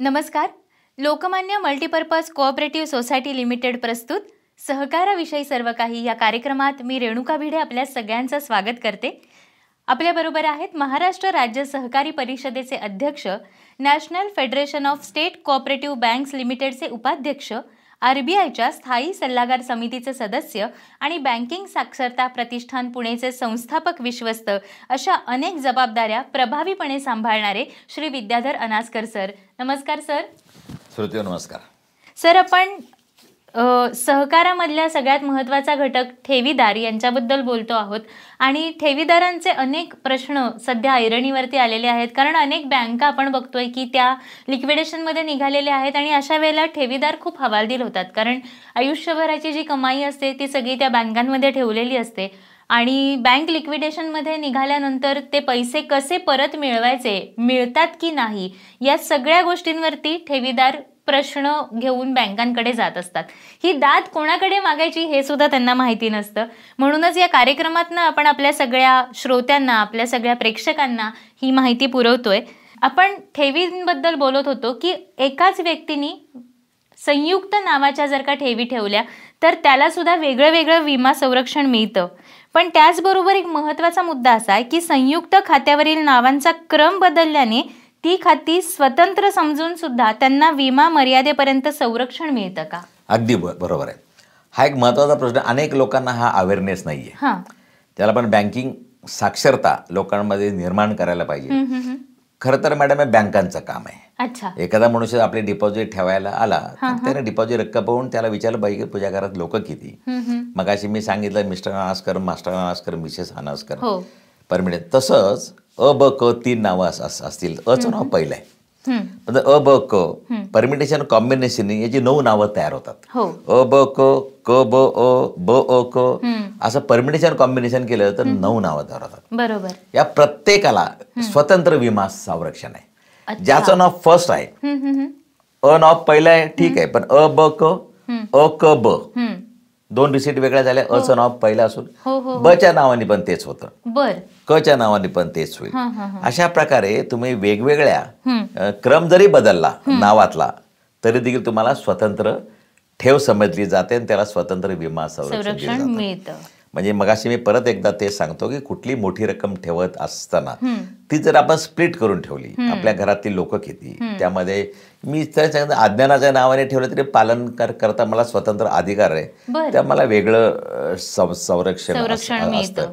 नमस्कार Lokmanya multipurpose cooperative society limited प्रस्तुत सहकाराविषयी सर्व काही या कार्यक्रमात मी रेणुका भिडे आपल्या सगळ्यांचं स्वागत करते आपल्याबरोबर आहेत महाराष्ट्र राज्य सहकारी परिषदेचे अध्यक्ष national federation of state cooperative banks लिमिटेडचे उपाध्यक्ष आरबीआयच्या स्थायी सल्लागार समितीचे सदस्य आणि बँकिंग साक्षरता प्रतिष्ठान पुणेचे संस्थापक विश्वस्त अशा अनेक जबाबदाऱ्या प्रभावीपणे सांभाळणारे श्री विद्याधर अनासकर सर नमस्कार सर श्रुती नमस्कार सर आपण सहकारामधल्या सगळ्यात महत्त्वाचा घटक ठेवीदार यांच्याबद्दल बोलतो आहोत आणि ठेवीदारांचे अनेक प्रश्न सध्या ऐरणीवरती आलेले आहेत कारण अनेक बँका आपण बघतोय की त्या लिक्विडेशनमध्ये निघालेल्या आहेत आणि अशा वेळेला ठेवीदार खूप हवालदिल होतात कारण आयुष्यभराची जी कमाई असते ती सगळी त्या बँकांमध्ये ठेवलेली असते आणि बँक लिक्विडेशनमध्ये निघाल्यानंतर ते पैसे कसे परत मिळवायचे मिळतात की नाही या सगळ्या गोष्टींवरती ठेवीदार प्रश्न घेऊन बँकांकडे जात असतात ही दाद कोणाकडे मागायची हे सुद्धा त्यांना माहिती नसतं म्हणूनच या कार्यक्रमातनं आपण आपल्या सगळ्या श्रोत्यांना आपल्या सगळ्या प्रेक्षकांना ही माहिती पुरवतोय आपण ठेवींबद्दल बोलत होतो की एकाच व्यक्तीनी संयुक्त नावाच्या जर का ठेवी ठेवल्या तर त्याला सुद्धा वेगळं वेगळं विमा संरक्षण मिळतं पण त्याचबरोबर एक महत्त्वाचा मुद्दा असा आहे की संयुक्त खात्यावरील नावांचा क्रम बदलल्याने ती खाती स्वतंत्र समजून सुद्धा त्यांना विमा मर्यादेपर्यंत संरक्षण मिळतं का अगदी बरोबर आहे हा एक महत्त्वाचा प्रश्न अनेक लोकांना हा अवेअरनेस नाहीये त्याला पण बँकिंग साक्षरता लोकांमध्ये निर्माण करायला पाहिजे खर तर मॅडम हे बँकांचं काम आहे एखादा मनुष्य आपले डिपॉझिट ठेवायला आला त्याने डिपॉझिट रक्कम पाहून त्याला विचारलं पाहिजे की तुझ्या घरात लोक किती मग अशी मी सांगितलं mister Anaskar master Anaskar missus Anaskar हो. परमिट तसंच अ ब क तीन नावं असतील अचं नाव पहिलं आहे म्हणजे अ ब क परमिटेशन कॉम्बिनेशन याची नऊ नावं तयार होतात हो. अ ब क क ब अ ब अ क असं परमिटेशन कॉम्बिनेशन केलं तर नऊ नावं तयार होतात बरोबर या प्रत्येकाला स्वतंत्र विमा संरक्षण आहे ज्याचं नाव फर्स्ट आहे अ नाव पहिलं आहे ठीक आहे पण अ ब क अ क ब दोन रिसीट वेगळ्या झाल्या हो. अच नाव पहिलं असून हो, हो, ब च्या नावाने पण तेच होतं क च्या नावाने पण तेच होईल अशा प्रकारे तुम्ही वेगवेगळ्या क्रम जरी बदलला नावातला तरी देखील तुम्हाला स्वतंत्र ठेव समजली जाते आणि त्याला स्वतंत्र विमा संरक्षण मिळतं म्हणजे मगाशी मी परत एकदा ते सांगतो की कुठली मोठी रक्कम ठेवत असताना ती जर आपण स्प्लिट करून ठेवली आपल्या घरातील लोक किती त्यामध्ये मी तर सांगितलं अज्ञानाच्या नावाने ठेवलं तरी पालन कर करता मला स्वतंत्र अधिकार आहे त्या मला वेगळं संरक्षण असतं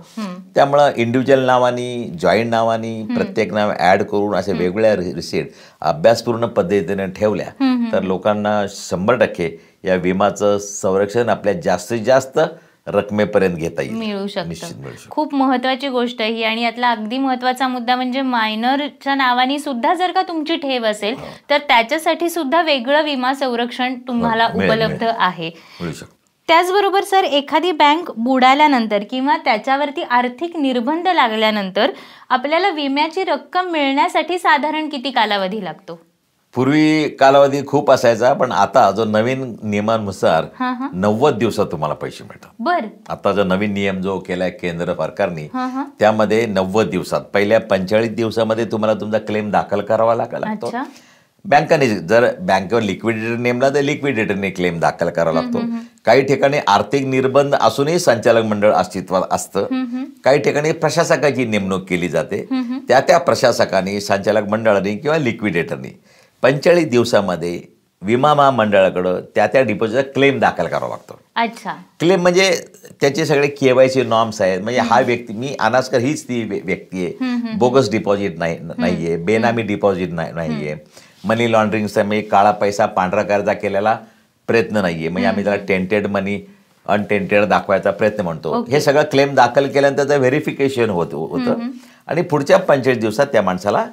त्यामुळं इंडिव्हिज्युअल नावानी जॉईंट नावानी प्रत्येक नाव ऍड करून अशा वेगवेगळ्या रिसिट अभ्यासपूर्ण पद्धतीने ठेवल्या तर लोकांना शंभर टक्के या विमाचं संरक्षण आपल्या जास्तीत जास्त रकमेपर्यंत घेता येईल मिळू शकतो खूप महत्वाची गोष्ट ही आणि यातला अगदी महत्वाचा मुद्दा म्हणजे मायनरच्या नावाने सुद्धा जर का तुमची ठेव असेल हो. तर त्याच्यासाठी सुद्धा वेगळं विमा संरक्षण हो, तुम्हाला उपलब्ध आहे त्याचबरोबर सर एखादी बँक बुडाल्यानंतर किंवा त्याच्यावरती आर्थिक निर्बंध लागल्यानंतर आपल्याला विम्याची रक्कम मिळण्यासाठी साधारण किती कालावधी लागतो पूर्वी कालावधी खूप असायचा पण आता जो नवीन नियमानुसार नव्वद दिवसात तुम्हाला पैसे मिळतात बर आता जो नवीन नियम जो केलाय केंद्र सरकारने त्यामध्ये नव्वद दिवसात पहिल्या पंचाळीस दिवसामध्ये तुम्हाला तुमचा क्लेम दाखल करावा लागतो बँकाने जर बँकेवर लिक्विडेटर नेमला तर लिक्विडेटरने क्लेम दाखल करावा लागतो काही ठिकाणी आर्थिक निर्बंध असूनही संचालक मंडळ अस्तित्वात असतं काही ठिकाणी प्रशासकाची नेमणूक केली जाते त्या त्या प्रशासकाने संचालक मंडळाने किंवा लिक्विडेटरने पंचेचाळीस दिवसामध्ये विमा महामंडळाकडं त्या त्या डिपॉझिटचा क्लेम दाखल करावा लागतो अच्छा क्लेम म्हणजे त्याचे सगळे केवायसी नॉर्म्स आहेत म्हणजे हा व्यक्ती मी अनास्कर हीच ती व्यक्ती आहे बोगस डिपॉझिट नाही नाहीये बेनामी डिपॉझिट नाहीये मनी लॉन्ड्रिंगचा म्हणजे काळा पैसा पांढरा कर्जा केलेला प्रयत्न नाहीये म्हणजे आम्ही त्याला टेंटेड मनी अनटेंटेड दाखवायचा प्रयत्न म्हणतो हे सगळं क्लेम दाखल केल्यानंतर त्याचं व्हेरिफिकेशन होत होतं आणि पुढच्या पंचेचाळीस दिवसात त्या माणसाला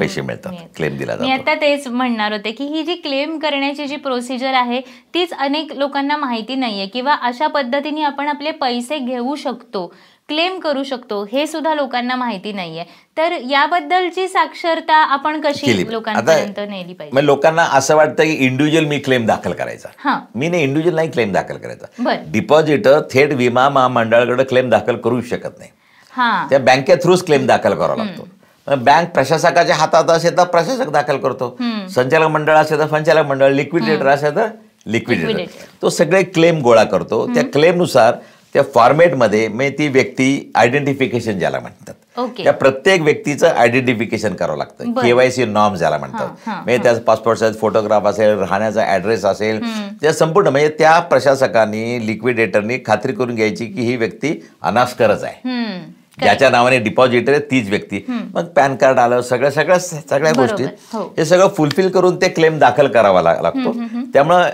पैसे मिळतात क्लेम दिला मी आता तेच म्हणणार होते की ही जी क्लेम करण्याची जी प्रोसिजर आहे तीच अनेक लोकांना माहिती नाहीये किंवा अशा पद्धतीने आपण आपले पैसे घेऊ शकतो क्लेम करू शकतो हे सुद्धा लोकांना माहिती नाहीये तर याबद्दलची साक्षरता आपण कशी लोकांपर्यंत नेली पाहिजे लोकांना असं वाटतं की इंडिव्हिज्युअल मी क्लेम दाखल करायचा मी नाही इंडिव्हिज्युअल नाही क्लेम दाखल करायचा डिपॉझिट थेट विमा महामंडळाकडे क्लेम दाखल करू शकत नाही त्या बँके थ्रूच क्लेम दाखल करावा लागतो बँक प्रशासकाच्या हातात असेल तर प्रशासक दाखल करतो संचालक मंडळ असेल तर संचालक मंडळ लिक्विडेटर असेल तर लिक्विडेटर तो सगळे क्लेम गोळा करतो त्या क्लेमनुसार त्या फॉर्मेटमध्ये मी ती व्यक्ती आयडेंटिफिकेशन ज्याला म्हणतात त्या प्रत्येक व्यक्तीचं आयडेंटिफिकेशन करावं लागतं केवायसी नॉर्म ज्याला म्हणतात म्हणजे त्याचं पासपोर्ट साईज फोटोग्राफ असेल राहण्याचा ऍड्रेस असेल त्या संपूर्ण म्हणजे त्या प्रशासकांनी लिक्विडेटरनी खात्री करून घ्यायची की ही व्यक्ती अनास्करच आहे ज्याच्या नावाने डिपॉझिटर आहे तीच व्यक्ती मग पॅन कार्ड आलं सगळ्या सगळ्या सगळ्या गोष्टी हो. हे सगळं फुलफिल करून ते क्लेम दाखल करावा लागतो त्यामुळं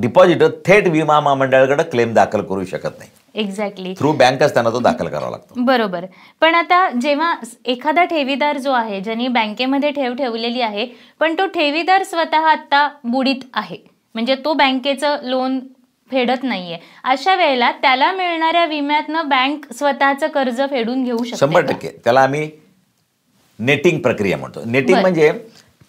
डिपॉझिटर थेट विमा महामंडळाकडे क्लेम दाखल करू शकत नाही एक्झॅक्टली थ्रू बँकच त्यांना तो दाखल करावा लागतो बरोबर पण आता जेव्हा एखादा ठेवीदार जो आहे ज्यांनी बँकेमध्ये ठेव ठेवलेली आहे पण तो ठेवीदार स्वतः आता बुडीत आहे म्हणजे तो बँकेचं लोन फेडत नाहीये अशा वेळेला त्याला मिळणाऱ्या विम्यातनं बँक स्वतःच कर्ज फेडून घेऊ शकतो शंभर टक्के त्याला आम्ही नेटिंग प्रक्रिया म्हणतो नेटिंग म्हणजे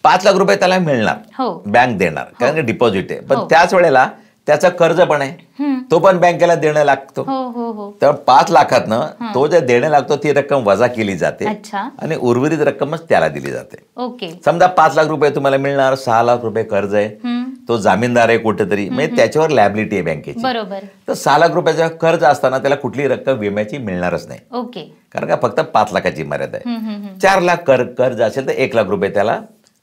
पाच लाख रुपये त्याला मिळणार बँक हो. देणार हो. कारण डिपॉझिट आहे पण हो. त्याच वेळेला त्याचा कर्ज पण आहे तो पण बँकेला देणं लागतो तर पाच लाखातनं तो जे देणं लागतो ती रक्कम वजा केली जाते आणि उर्वरित रक्कमच त्याला दिली जाते ओके समजा पाच लाख रुपये तुम्हाला मिळणार सहा लाख रुपये कर्ज आहे तो जामीनदार आहे कुठेतरी म्हणजे त्याच्यावर लॅबिलिटी आहे बँकेची बरोबर तर सहा लाख रुपयाचा कर्ज असताना त्याला कुठली रक्कम विम्याची मिळणारच नाही ओके कारण का फक्त पाच लाखाची मर्यादा आहे चार लाख कर कर्ज असेल तर एक लाख रुपये त्याला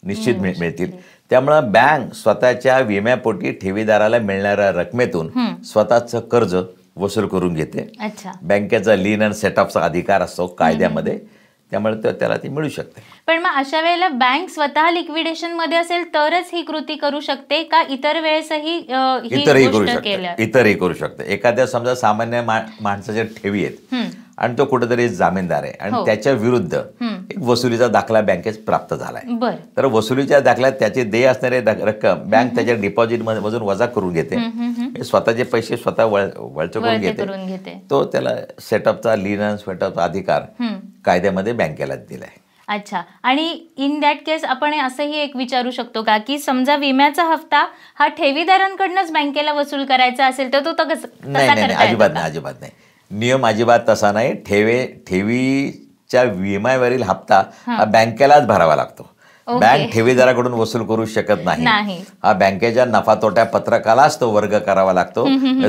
निश्चित मिळतील त्यामुळे बँक स्वतःच्या विम्यापोटी ठेवीदाराला मिळणाऱ्या रकमेतून स्वतःच कर्ज वसूल करून घेते बँकेचा लीन अँड सेटअपचा अधिकार असतो कायद्यामध्ये त्यामुळे त्याला ती मिळू शकते पण मग अशा वेळेला बँक स्वतः लिक्विडेशन मध्ये असेल तरच ही कृती करू शकते का इतर वेळेसही इतरही करू शकते इतरही करू शकते एखाद्या समजा सामान्य माणसाच्या ठेवी आहेत आणि तो कुठेतरी जामीनदार आहे आणि हो. त्याच्या विरुद्ध एक वसुलीचा दाखला बँकेस प्राप्त झालाय तर वसुलीच्या दाखल्यात त्याचे देय असणारे रक्कम बँक त्याच्या डिपॉझिट मधून वजा करून घेते म्हणजे स्वतःचे पैसे स्वतः वळचो करून घेते तो त्याला सेटअपचा लिनन्स सेटअपचा अधिकार कायद्यामध्ये बँकेला दिलाय आहे अच्छा आणि इन दॅट केस आपण असंही एक विचारू शकतो का की समजा विम्याचा हप्ता हा ठेवीदारांकडनंच बँकेला वसूल करायचा असेल तर तो तर नाही नाही अजिबात नाही अजिबात नाही नियम अजिबात तसा नाही ठेवे ठेवीच्या विम्यावरील हप्ता हा बँकेलाच भरावा लागतो बँक ठेवीदाराकडून वसूल करू शकत नाही हा बँकेच्या नफा तोट्या पत्रकालाच तो वर्ग करावा लागतो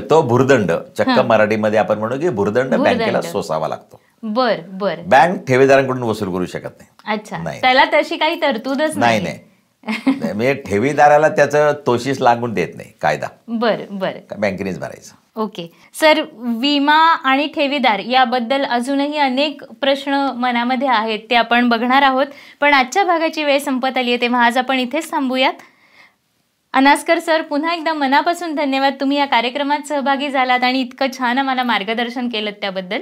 तो भुर्दंड चक्क मराठीमध्ये आपण म्हणू की भुर्दंड बँकेला सोसावा लागतो बर बर बँक ठेवीदारांकडून वसूल करू शकत नाही अच्छा त्याला तशी काही तरतूदच नाही नाही म्हणजे ठेवीदाराला त्याचं तोशीस लागून देत नाही कायदा बर बर बँकेनेच भरायचं ओके सर विमा आणि ठेवीदार याबद्दल अजूनही अनेक प्रश्न मनामध्ये आहेत ते आपण बघणार आहोत पण आजच्या भागाची वेळ संपत आली आहे तेव्हा आज आपण इथेच थांबूयात अनास्कर सर पुन्हा एकदा मनापासून धन्यवाद तुम्ही या कार्यक्रमात सहभागी झालात आणि इतकं छान आम्हाला मार्गदर्शन केलं त्याबद्दल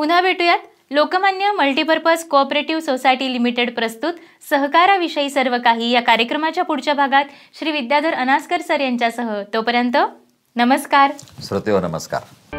पुन्हा भेटूयात Lokmanya multipurpose cooperative society limited प्रस्तुत सहकाराविषयी सर्व काही या कार्यक्रमाच्या पुढच्या भागात श्री विद्याधर अनासकर सर यांच्यासह तोपर्यंत नमस्कार श्रोते नमस्कार